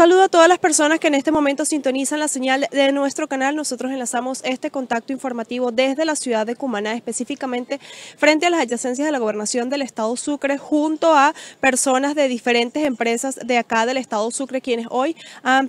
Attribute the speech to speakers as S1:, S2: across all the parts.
S1: Saludo a todas las personas que en este momento sintonizan la señal de nuestro canal. Nosotros enlazamos este contacto informativo desde la ciudad de Cumaná, específicamente frente a las adyacencias de la gobernación del Estado Sucre, junto a personas de diferentes empresas de acá del Estado Sucre, quienes hoy han,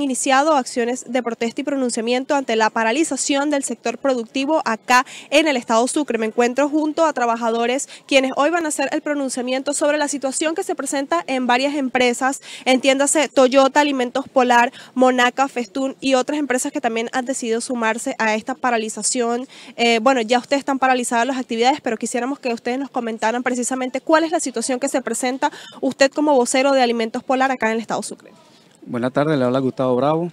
S1: iniciado acciones de protesta y pronunciamiento ante la paralización del sector productivo acá en el Estado Sucre. Me encuentro junto a trabajadores quienes hoy van a hacer el pronunciamiento sobre la situación que se presenta en varias empresas, entiéndase Toyo Alimentos Polar, Monaca, Festún y otras empresas que también han decidido sumarse a esta paralización. Eh, bueno, ya ustedes están paralizadas las actividades, pero quisiéramos que ustedes nos comentaran precisamente cuál es la situación que se presenta usted como vocero de Alimentos Polar acá en el Estado Sucre.
S2: Buenas tardes, le habla Gustavo Bravo.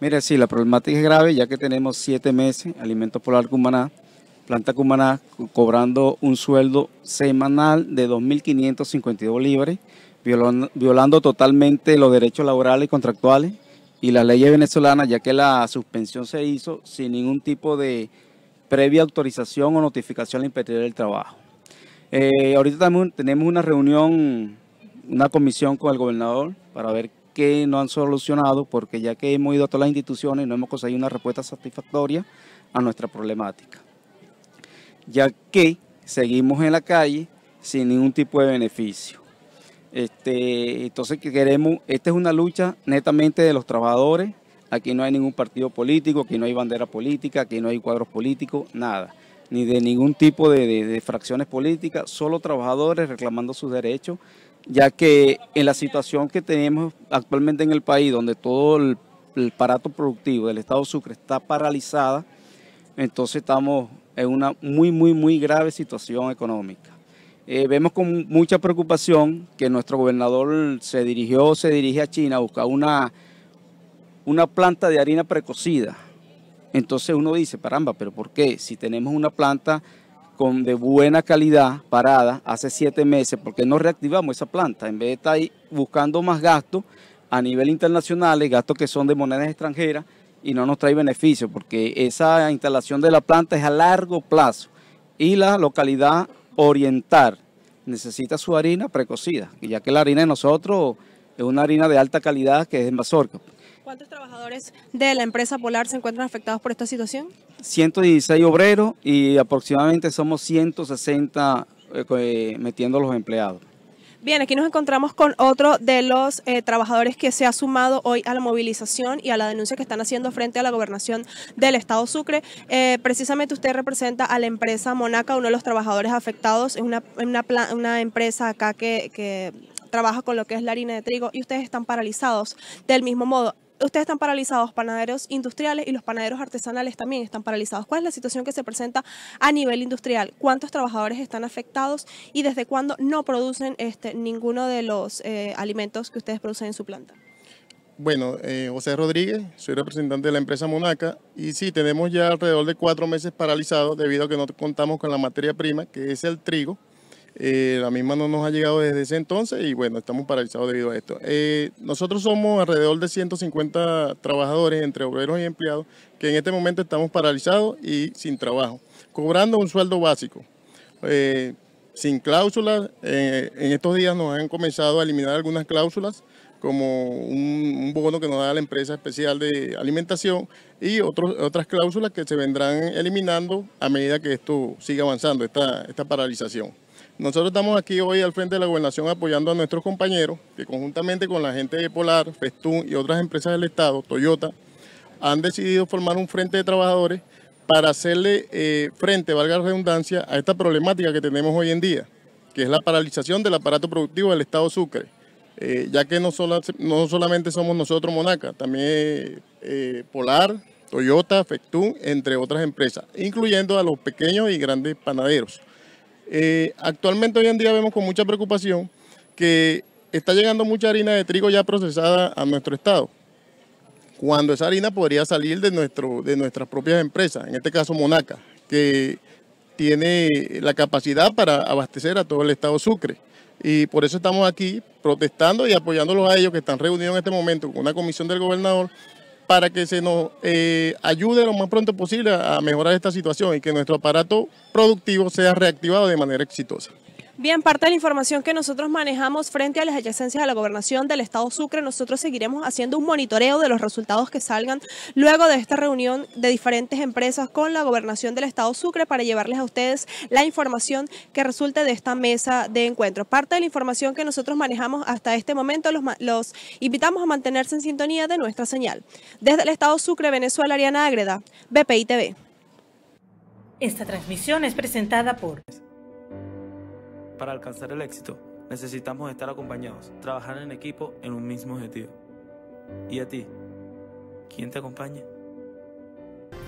S2: Mire, sí, la problemática es grave ya que tenemos siete meses Alimentos Polar Cumaná, planta Cumaná, cobrando un sueldo semanal de 2.552 libres violando, totalmente los derechos laborales y contractuales y las leyes venezolanas, ya que la suspensión se hizo sin ningún tipo de previa autorización o notificación al imperio del Trabajo. Eh, ahorita también tenemos una reunión, una comisión con el gobernador para ver qué no han solucionado, porque ya que hemos ido a todas las instituciones no hemos conseguido una respuesta satisfactoria a nuestra problemática, ya que seguimos en la calle sin ningún tipo de beneficio. Este, entonces queremos, esta es una lucha netamente de los trabajadores. Aquí no hay ningún partido político, aquí no hay bandera política, aquí no hay cuadros políticos, nada. Ni de ningún tipo de, fracciones políticas, solo trabajadores reclamando sus derechos, ya que en la situación que tenemos actualmente en el país, donde todo el, el aparato productivo del Estado Sucre está paralizada, entonces estamos en una muy, muy, muy grave situación económica. Eh, vemos con mucha preocupación que nuestro gobernador se dirigió, se dirige a China a buscar una, una planta de harina precocida. Entonces uno dice, paramba, pero ¿por qué? Si tenemos una planta con, de buena calidad parada hace siete meses, ¿por qué no reactivamos esa planta? En vez de estar ahí buscando más gastos a nivel internacional, gastos que son de monedas extranjeras y no nos trae beneficio, porque esa instalación de la planta es a largo plazo y la localidad orientar. Necesita su harina precocida, ya que la harina de nosotros es una harina de alta calidad que es en Mazorca.
S1: ¿Cuántos trabajadores de la empresa Polar se encuentran afectados por esta situación?
S2: 116 obreros y aproximadamente somos 160 eh, eh, metiendo los empleados.
S1: Bien, aquí nos encontramos con otro de los eh, trabajadores que se ha sumado hoy a la movilización y a la denuncia que están haciendo frente a la gobernación del Estado Sucre. Eh, precisamente usted representa a la empresa Monaca, uno de los trabajadores afectados. Es una, empresa acá que, que trabaja con lo que es la harina de trigo y ustedes están paralizados del mismo modo ustedes están paralizados, panaderos industriales y los panaderos artesanales también están paralizados. ¿Cuál es la situación que se presenta a nivel industrial? ¿Cuántos trabajadores están afectados y desde cuándo no producen este, ninguno de los eh, alimentos que ustedes producen en su planta?
S3: Bueno, eh, José Rodríguez, soy representante de la empresa Monaca y sí, tenemos ya alrededor de cuatro meses paralizados debido a que no contamos con la materia prima, que es el trigo. Eh, la misma no nos ha llegado desde ese entonces y bueno, estamos paralizados debido a esto. Eh, nosotros somos alrededor de 150 trabajadores entre obreros y empleados que en este momento estamos paralizados y sin trabajo, cobrando un sueldo básico. Eh, sin cláusulas, en estos días nos han comenzado a eliminar algunas cláusulas como un, bono que nos da la empresa especial de alimentación y otras cláusulas que se vendrán eliminando a medida que esto siga avanzando, esta, esta paralización. Nosotros estamos aquí hoy al frente de la gobernación apoyando a nuestros compañeros que conjuntamente con la gente de Polar, Festún y otras empresas del Estado, Toyota, han decidido formar un frente de trabajadores para hacerle eh, frente, valga la redundancia, a esta problemática que tenemos hoy en día, que es la paralización del aparato productivo del Estado Sucre, eh, ya que no, no, solamente somos nosotros Monaca, también eh, Polar, Toyota, Festún, entre otras empresas, incluyendo a los pequeños y grandes panaderos. Eh, actualmente hoy en día vemos con mucha preocupación que está llegando mucha harina de trigo ya procesada a nuestro estado, cuando esa harina podría salir de, nuestro, de nuestras propias empresas, en este caso Monaca, que tiene la capacidad para abastecer a todo el estado Sucre. Y por eso estamos aquí protestando y apoyándolos a ellos que están reunidos en este momento con una comisión del gobernador para que se nos eh, ayude lo más pronto posible a mejorar esta situación y que nuestro aparato productivo sea reactivado de manera exitosa.
S1: Bien, parte de la información que nosotros manejamos frente a las adyacencias de la gobernación del Estado Sucre, nosotros seguiremos haciendo un monitoreo de los resultados que salgan luego de esta reunión de diferentes empresas con la gobernación del Estado Sucre para llevarles a ustedes la información que resulte de esta mesa de encuentro. Parte de la información que nosotros manejamos hasta este momento los, invitamos a mantenerse en sintonía de nuestra señal. Desde el Estado Sucre, Venezuela, Ariana Ágreda, BPI TV. Esta transmisión es presentada por
S2: para alcanzar el éxito, necesitamos estar acompañados, trabajar en equipo en un mismo objetivo. ¿Y a ti? ¿Quién te acompaña?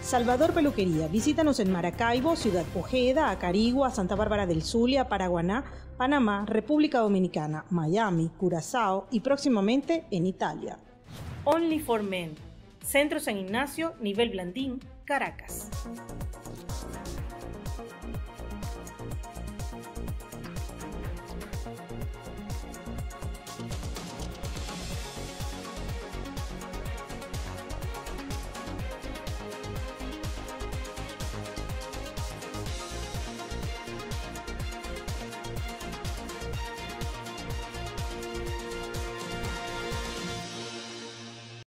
S1: Salvador Peluquería. Visítanos en Maracaibo, Ciudad Ojeda, Acarigua, Santa Bárbara del Zulia, Paraguaná, Panamá, República Dominicana, Miami, Curazao y próximamente en Italia. Only for Men. Centro San Ignacio, Nivel Blandín, Caracas.